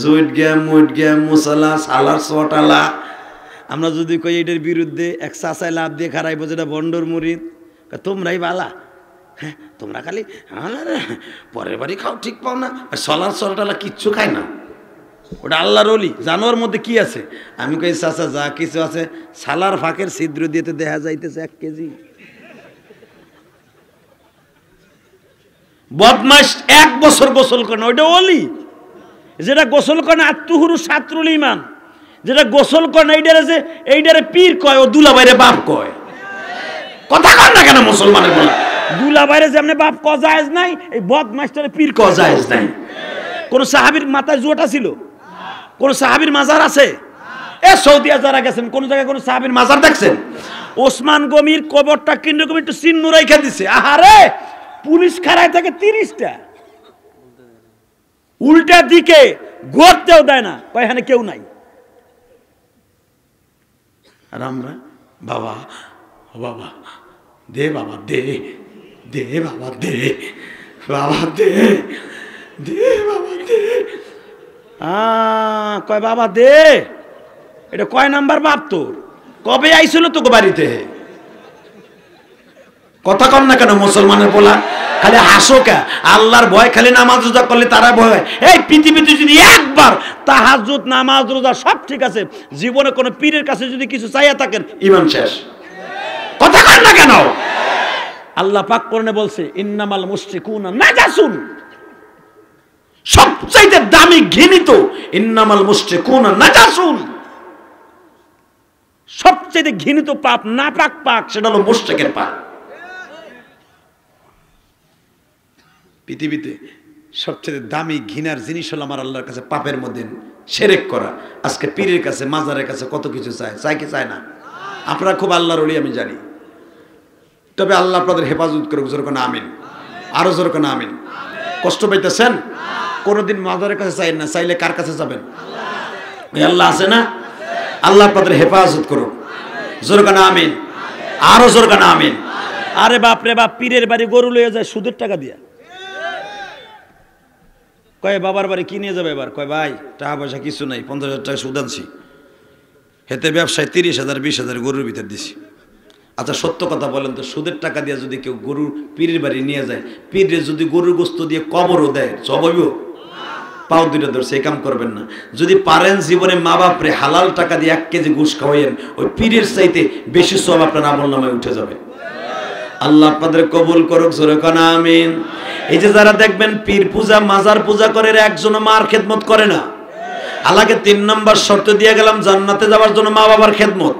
jute গেম মুইট গেম মুসালা সালার সটালা আমরা যদি কই এটার বিরুদ্ধে এক চাচায় লাভ দিয়ে খারাইবো যেটা বন্ডর মুরিদ তোমরাই বালা হ্যাঁ তোমরা খালি হ্যাঁ, পরের বাড়ি খাও ঠিক পাও না আর সলার সলাটালা কিচ্ছু খায় না ওটা আল্লাহর অলি জানোয়ার মধ্যে কি আছে আমি কই চাচা যা কিছু আছে সালার ফাঁকের ছিদ্র দিয়ে তো দেখা যাইতেছে এক কেজি বদমাস এক বছর গোসল করে না ওইটা অলি যেটা গোসল করে আত্মহুরু সাতরুল ইমান যেটা গোসল করে এইটারে যে এইটারে পীর কয় ও দুলা বাইরে বাপ কয় কথা কন না কেন মুসলমানের বলে দুলা বাইরে যেমনি বাপ ক জায়েজ নাই এই বদ মাস্টারে পীর ক জায়েজ নাই কোন সাহাবির মাথায় জুয়াটা ছিল কোন সাহাবির মাজার আছে এ সৌদি আজারা গেছেন কোন জায়গায় কোন সাহাবির মাজার দেখছেন ওসমান গমির কবরটা কিন্তু একটু চিহ্ন রেখে দিছে আহারে পুলিশ খারায় থাকে তিরিশটা উল্টা দিকে ঘুরতেও দেয় না এখানে কেউ নাই আর আমরা বাবা বাবা দে বাবা দে দে বাবা দে বাবা দে দে বাবা দে কয় বাবা দে এটা কয় নাম্বার বাপ তোর কবে আইছিল তোকে বাড়িতে কথা কম না কেন মুসলমানের পোলা খালি হাসো কা আল্লাহর ভয় খালি নামাজ রোজা করলে তারা ভয় হয় এই পৃথিবীতে যদি একবার তাহাজুদ নামাজ রোজা সব ঠিক আছে জীবনে কোনো পীরের কাছে যদি কিছু চাইয়া থাকেন ইমান শেষ কথা কন না কেন আল্লাহ পাক করনে বলছে ইন্নামাল মুশরিকুনা নাজাসুন সবচাইতে দামি ঘৃণিত ইন্নামাল মুশরিকুনা নাজাসুন সবচেয়ে ঘৃণিত পাপ না পাক পাক সেটা হলো মুশরিকের পাপ পৃথিবীতে সবচেয়ে দামি ঘৃণার জিনিস হলো আমার আল্লাহর কাছে পাপের মধ্যে সেরেক করা আজকে পীরের কাছে মাজারের কাছে কত কিছু চায় চায় কি চায় না আপনারা খুব আল্লাহর অলি আমি জানি তবে আল্লাহ আপনাদের হেফাজত করুক যেরকম আমিন আরও যেরকম আমিন কষ্ট পাইতেছেন কোনোদিন মাজারের কাছে চাই না চাইলে কার কাছে যাবেন আল্লাহ আছে না আল্লাহ আপনাদের হেফাজত করুক জোরকান আমিন আরো জোরকান আমিন আরে বাপ রে বাপ পীরের বাড়ি গরু লয়ে যায় সুদের টাকা দিয়া কয় বাবার বাড়ি কি নিয়ে যাবে এবার কয় ভাই টাকা পয়সা কিছু নাই পঞ্চাশ হাজার টাকা সুদ আনছি হেতে ব্যবসায় তিরিশ হাজার বিশ হাজার গরুর ভিতর দিছি আচ্ছা সত্য কথা বলেন তো সুদের টাকা দিয়ে যদি কেউ গরুর পীরের বাড়ি নিয়ে যায় পীরে যদি গরুর গোস্ত দিয়ে কবরও দেয় সবইও পাও দুটো ধরছে এই কাম করবেন না যদি পারেন জীবনে মা বাপরে হালাল টাকা দিয়ে এক কেজি ঘুষ খাওয়াইয়েন ওই পীরের চাইতে বেশি সব আপনার আমল নামায় উঠে যাবে আল্লাহ আপনাদের কবুল করুক সুরকান আমিন এই যে যারা দেখবেন পীর পূজা মাজার পূজা করে একজন মার খেদমত করে না আল্লাহকে তিন নম্বর শর্ত দিয়ে গেলাম জান্নাতে যাওয়ার জন্য মা বাবার খেদমত